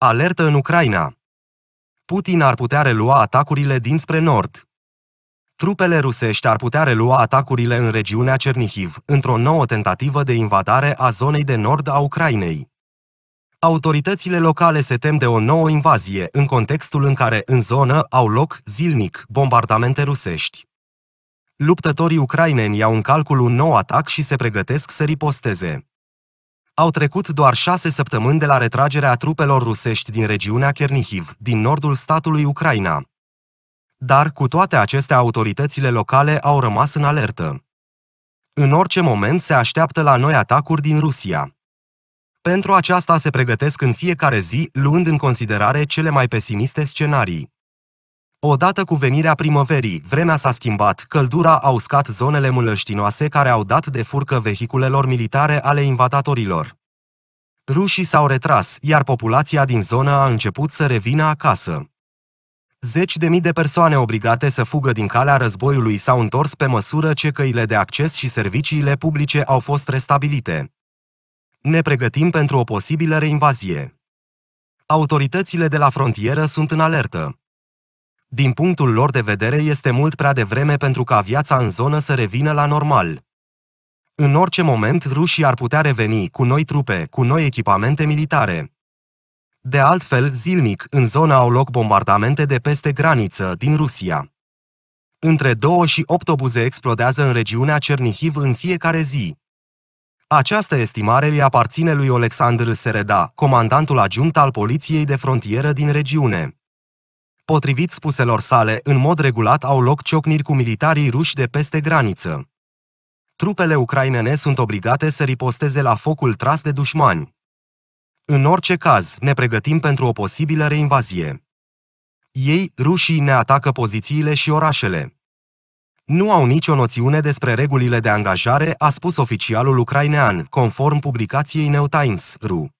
Alertă în Ucraina. Putin ar putea relua atacurile dinspre nord. Trupele rusești ar putea relua atacurile în regiunea Cernihiv, într-o nouă tentativă de invadare a zonei de nord a Ucrainei. Autoritățile locale se tem de o nouă invazie în contextul în care în zonă au loc zilnic bombardamente rusești. Luptătorii ucraineni iau în calcul un nou atac și se pregătesc să riposteze. Au trecut doar șase săptămâni de la retragerea trupelor rusești din regiunea Chernihiv, din nordul statului Ucraina. Dar cu toate acestea autoritățile locale au rămas în alertă. În orice moment se așteaptă la noi atacuri din Rusia. Pentru aceasta se pregătesc în fiecare zi, luând în considerare cele mai pesimiste scenarii. Odată cu venirea primăverii, vremea s-a schimbat, căldura a uscat zonele mulăștinoase care au dat de furcă vehiculelor militare ale invadatorilor. Rușii s-au retras, iar populația din zonă a început să revină acasă. Zeci de mii de persoane obligate să fugă din calea războiului s-au întors pe măsură ce căile de acces și serviciile publice au fost restabilite. Ne pregătim pentru o posibilă reinvazie. Autoritățile de la frontieră sunt în alertă din punctul lor de vedere este mult prea devreme pentru ca viața în zonă să revină la normal. În orice moment, rușii ar putea reveni cu noi trupe, cu noi echipamente militare. De altfel, zilnic, în zona au loc bombardamente de peste graniță din Rusia. Între 2 și 8 obuze explodează în regiunea Cernihiv în fiecare zi. Această estimare îi aparține lui Alexandru Sereda, comandantul adjunct al Poliției de Frontieră din regiune. Potrivit spuselor sale, în mod regulat au loc ciocniri cu militarii ruși de peste graniță. Trupele ucrainene sunt obligate să riposteze la focul tras de dușmani. În orice caz, ne pregătim pentru o posibilă reinvazie. Ei, rușii, ne atacă pozițiile și orașele. Nu au nicio noțiune despre regulile de angajare, a spus oficialul ucrainean, conform publicației New Times, RU.